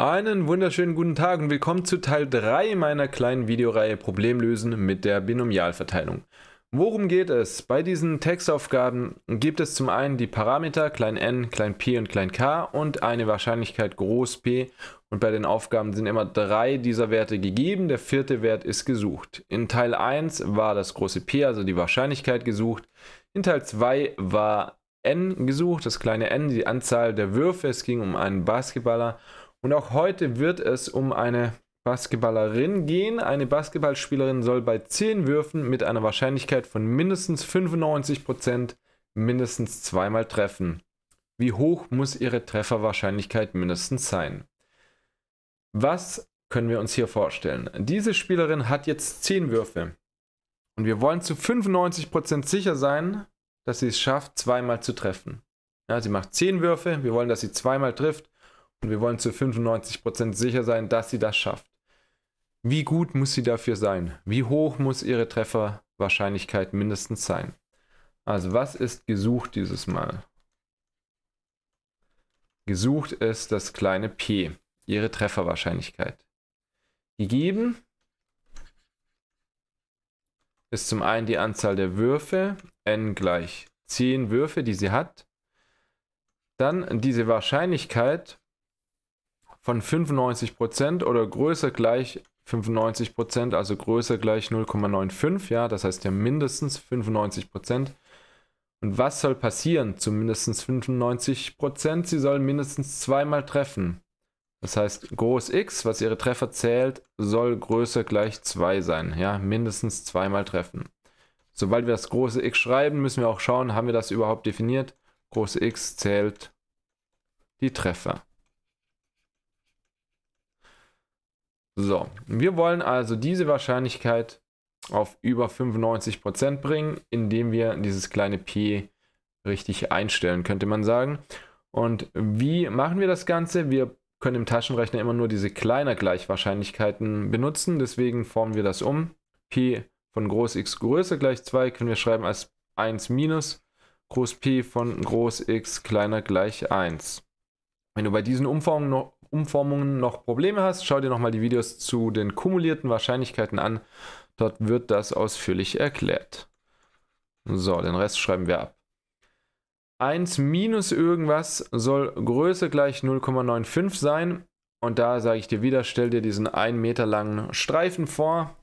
Einen wunderschönen guten Tag und willkommen zu Teil 3 meiner kleinen Videoreihe Problemlösen mit der Binomialverteilung. Worum geht es? Bei diesen Textaufgaben gibt es zum einen die Parameter n, p und k und eine Wahrscheinlichkeit p und bei den Aufgaben sind immer drei dieser Werte gegeben, der vierte Wert ist gesucht. In Teil 1 war das große P, also die Wahrscheinlichkeit gesucht. In Teil 2 war n gesucht, das kleine n, die Anzahl der Würfe, es ging um einen Basketballer und auch heute wird es um eine Basketballerin gehen. Eine Basketballspielerin soll bei 10 Würfen mit einer Wahrscheinlichkeit von mindestens 95% mindestens zweimal treffen. Wie hoch muss ihre Trefferwahrscheinlichkeit mindestens sein? Was können wir uns hier vorstellen? Diese Spielerin hat jetzt 10 Würfe. Und wir wollen zu 95% sicher sein, dass sie es schafft, zweimal zu treffen. Ja, sie macht 10 Würfe, wir wollen, dass sie zweimal trifft und wir wollen zu 95% sicher sein, dass sie das schafft. Wie gut muss sie dafür sein? Wie hoch muss ihre Trefferwahrscheinlichkeit mindestens sein? Also was ist gesucht dieses Mal? Gesucht ist das kleine p, ihre Trefferwahrscheinlichkeit. Gegeben ist zum einen die Anzahl der Würfe, n gleich 10 Würfe, die sie hat. Dann diese Wahrscheinlichkeit von 95% oder größer gleich 95%, also größer gleich 0,95, ja, das heißt ja mindestens 95%. Und was soll passieren zu mindestens 95%? Sie sollen mindestens zweimal treffen. Das heißt, groß X, was ihre Treffer zählt, soll größer gleich 2 sein, ja, mindestens zweimal treffen. Sobald wir das große X schreiben, müssen wir auch schauen, haben wir das überhaupt definiert? Groß X zählt die Treffer. So, wir wollen also diese Wahrscheinlichkeit auf über 95% bringen, indem wir dieses kleine p richtig einstellen, könnte man sagen. Und wie machen wir das Ganze? Wir können im Taschenrechner immer nur diese kleiner Gleichwahrscheinlichkeiten benutzen, deswegen formen wir das um. p von groß x größer gleich 2 können wir schreiben als 1 minus groß p von groß x kleiner gleich 1. Wenn du bei diesen Umformungen noch Umformungen noch Probleme hast, schau dir nochmal die Videos zu den kumulierten Wahrscheinlichkeiten an. Dort wird das ausführlich erklärt. So, den Rest schreiben wir ab. 1 minus irgendwas soll Größe gleich 0,95 sein. Und da sage ich dir wieder, stell dir diesen 1 Meter langen Streifen vor.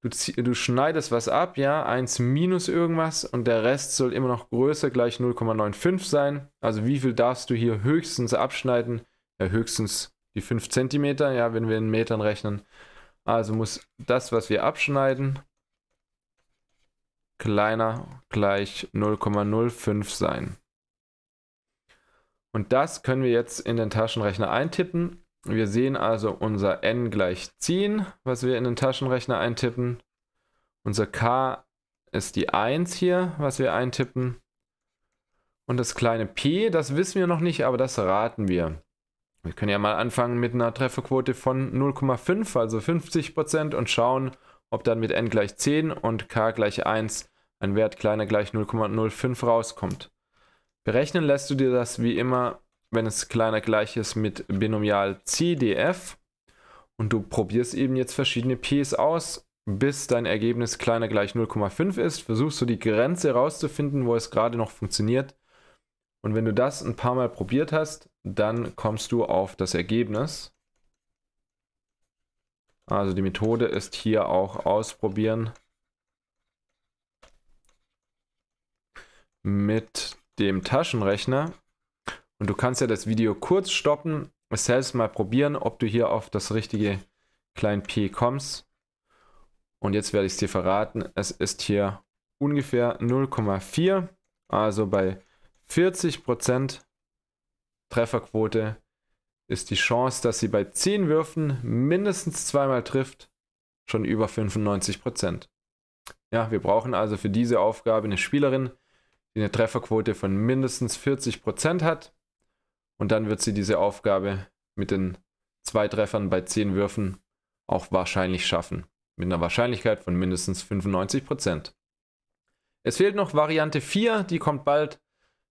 Du, du schneidest was ab, ja, 1 minus irgendwas und der Rest soll immer noch Größe gleich 0,95 sein. Also wie viel darfst du hier höchstens abschneiden? ja, höchstens die 5 cm, ja, wenn wir in Metern rechnen. Also muss das, was wir abschneiden, kleiner gleich 0,05 sein. Und das können wir jetzt in den Taschenrechner eintippen. Wir sehen also unser n gleich 10, was wir in den Taschenrechner eintippen. Unser k ist die 1 hier, was wir eintippen. Und das kleine p, das wissen wir noch nicht, aber das raten wir. Wir können ja mal anfangen mit einer Trefferquote von 0,5, also 50% und schauen, ob dann mit n gleich 10 und k gleich 1 ein Wert kleiner gleich 0,05 rauskommt. Berechnen lässt du dir das wie immer, wenn es kleiner gleich ist, mit Binomial CDF und du probierst eben jetzt verschiedene Ps aus, bis dein Ergebnis kleiner gleich 0,5 ist, versuchst du die Grenze rauszufinden, wo es gerade noch funktioniert und wenn du das ein paar Mal probiert hast, dann kommst du auf das Ergebnis. Also die Methode ist hier auch ausprobieren mit dem Taschenrechner. Und du kannst ja das Video kurz stoppen, es selbst mal probieren, ob du hier auf das richtige klein p kommst. Und jetzt werde ich es dir verraten. Es ist hier ungefähr 0,4. Also bei 0,4. 40% Trefferquote ist die Chance, dass sie bei 10 Würfen mindestens zweimal trifft, schon über 95%. Ja, wir brauchen also für diese Aufgabe eine Spielerin, die eine Trefferquote von mindestens 40% hat. Und dann wird sie diese Aufgabe mit den zwei Treffern bei 10 Würfen auch wahrscheinlich schaffen. Mit einer Wahrscheinlichkeit von mindestens 95%. Es fehlt noch Variante 4, die kommt bald.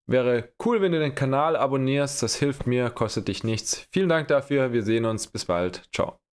Wäre cool, wenn du den Kanal abonnierst. Das hilft mir, kostet dich nichts. Vielen Dank dafür. Wir sehen uns. Bis bald. Ciao.